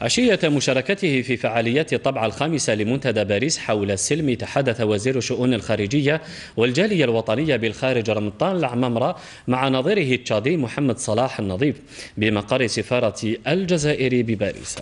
عشية مشاركته في فعاليات الطبعة الخامسة لمنتدى باريس حول السلم تحدث وزير شؤون الخارجية والجالية الوطنية بالخارج رمضان العمامرة مع نظيره التشادي محمد صلاح النظيف بمقر سفارة الجزائر بباريس